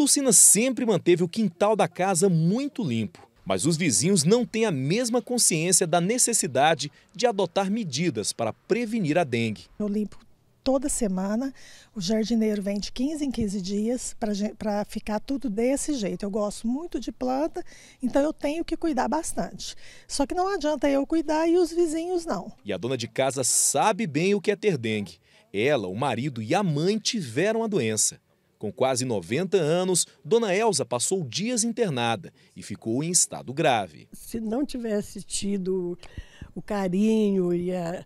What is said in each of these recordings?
Dulcina sempre manteve o quintal da casa muito limpo, mas os vizinhos não têm a mesma consciência da necessidade de adotar medidas para prevenir a dengue. Eu limpo toda semana. O jardineiro vem de 15 em 15 dias para ficar tudo desse jeito. Eu gosto muito de planta, então eu tenho que cuidar bastante. Só que não adianta eu cuidar e os vizinhos não. E a dona de casa sabe bem o que é ter dengue. Ela, o marido e a mãe tiveram a doença. Com quase 90 anos, Dona Elza passou dias internada e ficou em estado grave. Se não tivesse tido o carinho e a,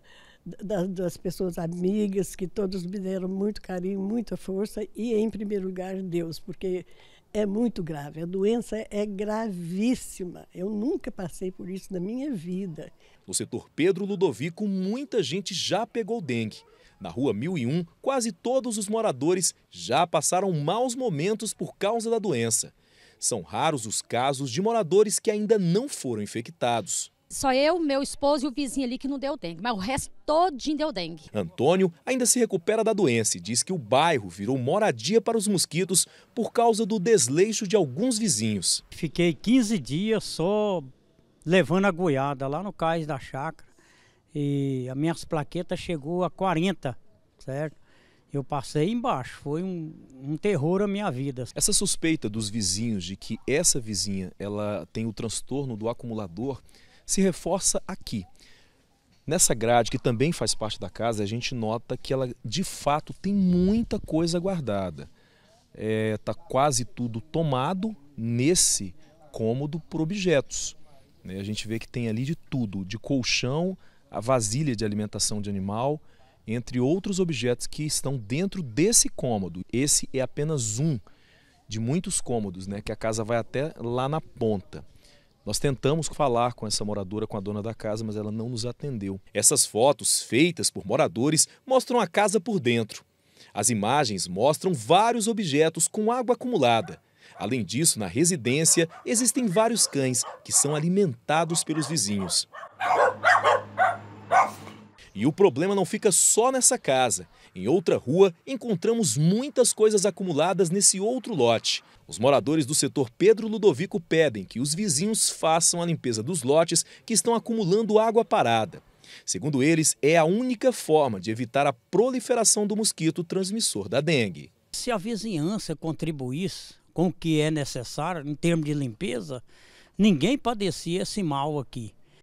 das, das pessoas amigas, que todos me deram muito carinho, muita força, e em primeiro lugar Deus, porque é muito grave. A doença é gravíssima. Eu nunca passei por isso na minha vida. No setor Pedro Ludovico, muita gente já pegou dengue. Na rua 1001, quase todos os moradores já passaram maus momentos por causa da doença. São raros os casos de moradores que ainda não foram infectados. Só eu, meu esposo e o vizinho ali que não deu dengue, mas o resto todinho deu dengue. Antônio ainda se recupera da doença e diz que o bairro virou moradia para os mosquitos por causa do desleixo de alguns vizinhos. Fiquei 15 dias só levando a goiada lá no cais da chácara e as minhas plaquetas chegou a 40, certo? Eu passei embaixo, foi um, um, terror a minha vida. Essa suspeita dos vizinhos de que essa vizinha ela tem o transtorno do acumulador se reforça aqui. Nessa grade, que também faz parte da casa, a gente nota que ela de fato tem muita coisa guardada. Está é, tá quase tudo tomado nesse cômodo por objetos. Né? A gente vê que tem ali de tudo, de colchão a vasilha de alimentação de animal, entre outros objetos que estão dentro desse cômodo. Esse é apenas um de muitos cômodos, né, que a casa vai até lá na ponta. Nós tentamos falar com essa moradora, com a dona da casa, mas ela não nos atendeu. Essas fotos, feitas por moradores, mostram a casa por dentro. As imagens mostram vários objetos com água acumulada. Além disso, na residência existem vários cães que são alimentados pelos vizinhos. E o problema não fica só nessa casa. Em outra rua, encontramos muitas coisas acumuladas nesse outro lote. Os moradores do setor Pedro Ludovico pedem que os vizinhos façam a limpeza dos lotes que estão acumulando água parada. Segundo eles, é a única forma de evitar a proliferação do mosquito transmissor da dengue. Se a vizinhança contribuísse com o que é necessário em termos de limpeza, ninguém padecia esse mal aqui.